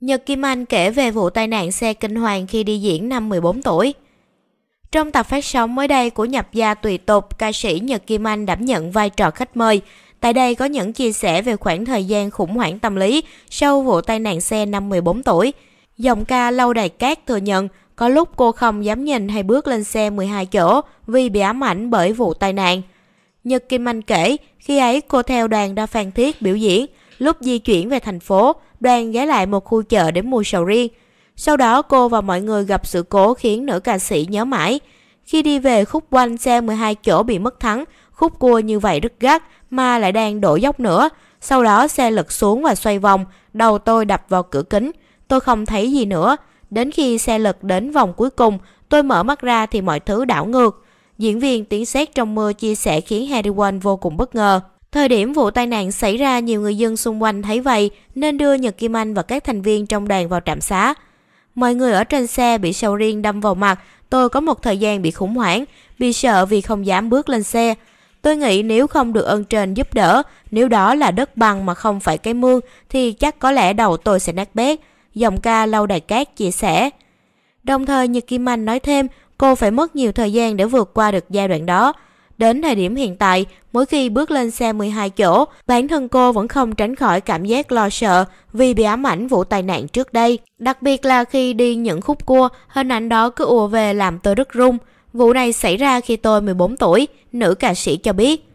Nhật Kim Anh kể về vụ tai nạn xe kinh hoàng khi đi diễn năm 14 tuổi. Trong tập phát sóng mới đây của Nhập gia tùy tục, ca sĩ Nhật Kim Anh đảm nhận vai trò khách mời. Tại đây có những chia sẻ về khoảng thời gian khủng hoảng tâm lý sau vụ tai nạn xe năm 14 tuổi. Giọng ca Lâu Đài Cát thừa nhận có lúc cô không dám nhìn hay bước lên xe 12 chỗ vì bị ám ảnh bởi vụ tai nạn. Nhật Kim Anh kể, khi ấy cô theo đoàn ra Phan Thiết biểu diễn – Lúc di chuyển về thành phố, đoàn ghé lại một khu chợ để mua sầu riêng. Sau đó cô và mọi người gặp sự cố khiến nữ ca sĩ nhớ mãi. Khi đi về khúc quanh xe 12 chỗ bị mất thắng, khúc cua như vậy rất gắt mà lại đang đổ dốc nữa. Sau đó xe lật xuống và xoay vòng, đầu tôi đập vào cửa kính. Tôi không thấy gì nữa. Đến khi xe lật đến vòng cuối cùng, tôi mở mắt ra thì mọi thứ đảo ngược. Diễn viên tiếng sét trong mưa chia sẻ khiến Harry Won vô cùng bất ngờ. Thời điểm vụ tai nạn xảy ra nhiều người dân xung quanh thấy vậy nên đưa Nhật Kim Anh và các thành viên trong đoàn vào trạm xá. Mọi người ở trên xe bị sầu riêng đâm vào mặt, tôi có một thời gian bị khủng hoảng, bị sợ vì không dám bước lên xe. Tôi nghĩ nếu không được ơn trên giúp đỡ, nếu đó là đất bằng mà không phải cái mương thì chắc có lẽ đầu tôi sẽ nát bét. Dòng ca Lâu Đài Cát chia sẻ. Đồng thời Nhật Kim Anh nói thêm cô phải mất nhiều thời gian để vượt qua được giai đoạn đó. Đến thời điểm hiện tại, mỗi khi bước lên xe 12 chỗ, bản thân cô vẫn không tránh khỏi cảm giác lo sợ vì bị ám ảnh vụ tai nạn trước đây. Đặc biệt là khi đi những khúc cua, hình ảnh đó cứ ùa về làm tôi rất rung. Vụ này xảy ra khi tôi 14 tuổi, nữ ca sĩ cho biết.